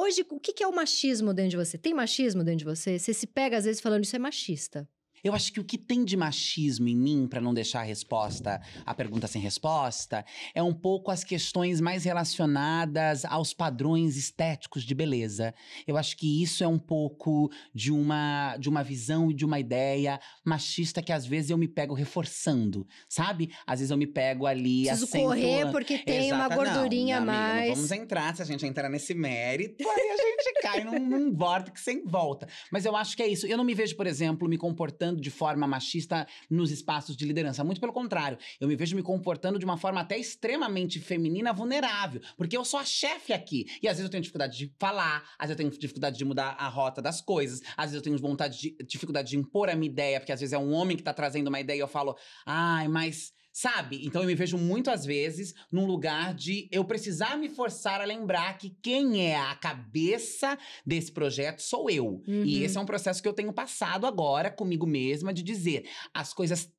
Hoje, o que é o machismo dentro de você? Tem machismo dentro de você? Você se pega às vezes falando isso é machista. Eu acho que o que tem de machismo em mim, para não deixar a resposta, a pergunta sem resposta, é um pouco as questões mais relacionadas aos padrões estéticos de beleza. Eu acho que isso é um pouco de uma, de uma visão e de uma ideia machista que às vezes eu me pego reforçando, sabe? Às vezes eu me pego ali Preciso acentuando. correr porque tem Exata, uma gordurinha não, não, mais. não vamos entrar, se a gente entrar nesse mérito, aí a gente cai num, num vórtice sem volta. Mas eu acho que é isso. Eu não me vejo, por exemplo, me comportando de forma machista nos espaços de liderança. Muito pelo contrário. Eu me vejo me comportando de uma forma até extremamente feminina vulnerável. Porque eu sou a chefe aqui. E às vezes eu tenho dificuldade de falar, às vezes eu tenho dificuldade de mudar a rota das coisas, às vezes eu tenho vontade de, dificuldade de impor a minha ideia, porque às vezes é um homem que tá trazendo uma ideia e eu falo, ai, mas Sabe? Então eu me vejo muito às vezes num lugar de eu precisar me forçar a lembrar que quem é a cabeça desse projeto sou eu. Uhum. E esse é um processo que eu tenho passado agora comigo mesma de dizer as coisas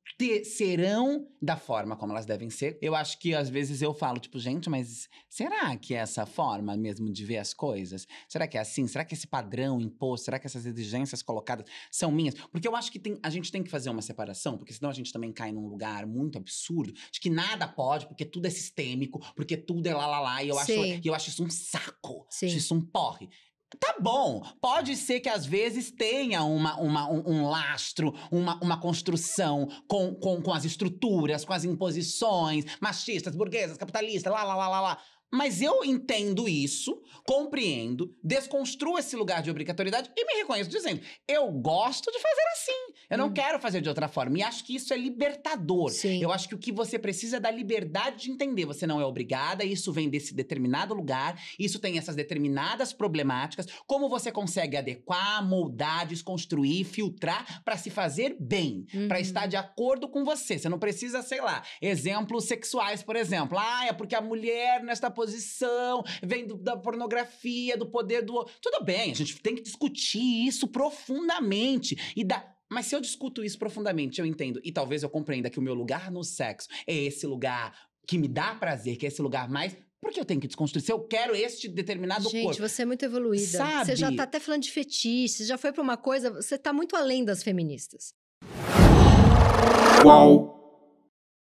serão da forma como elas devem ser. Eu acho que às vezes eu falo, tipo, gente, mas será que é essa forma mesmo de ver as coisas? Será que é assim? Será que esse padrão imposto? Será que essas exigências colocadas são minhas? Porque eu acho que tem, a gente tem que fazer uma separação, porque senão a gente também cai num lugar muito absurdo absurdo de que nada pode, porque tudo é sistêmico, porque tudo é lá, lá, lá. E eu, acho, eu acho isso um saco. Sim. Acho isso um porre. Tá bom, pode ser que às vezes tenha uma, uma, um, um, lastro, uma, uma construção com, com, com as estruturas, com as imposições machistas, burguesas, capitalistas, lá, lá, lá, lá, lá. Mas eu entendo isso, compreendo, desconstruo esse lugar de obrigatoriedade e me reconheço dizendo: eu gosto de fazer assim. Eu não hum. quero fazer de outra forma. E acho que isso é libertador. Sim. Eu acho que o que você precisa é da liberdade de entender. Você não é obrigada, isso vem desse determinado lugar, isso tem essas determinadas problemáticas. Como você consegue adequar, moldar, desconstruir, filtrar para se fazer bem, uhum. para estar de acordo com você. Você não precisa, sei lá, exemplos sexuais, por exemplo. Ah, é porque a mulher nesta posição, vem do, da pornografia, do poder do. Tudo bem, a gente tem que discutir isso profundamente e dar. Mas se eu discuto isso profundamente, eu entendo, e talvez eu compreenda que o meu lugar no sexo é esse lugar que me dá prazer, que é esse lugar mais. Por que eu tenho que desconstruir? Se eu quero este determinado Gente, corpo. Gente, você é muito evoluída. Sabe? Você já tá até falando de fetiches, já foi pra uma coisa. Você tá muito além das feministas. Qual?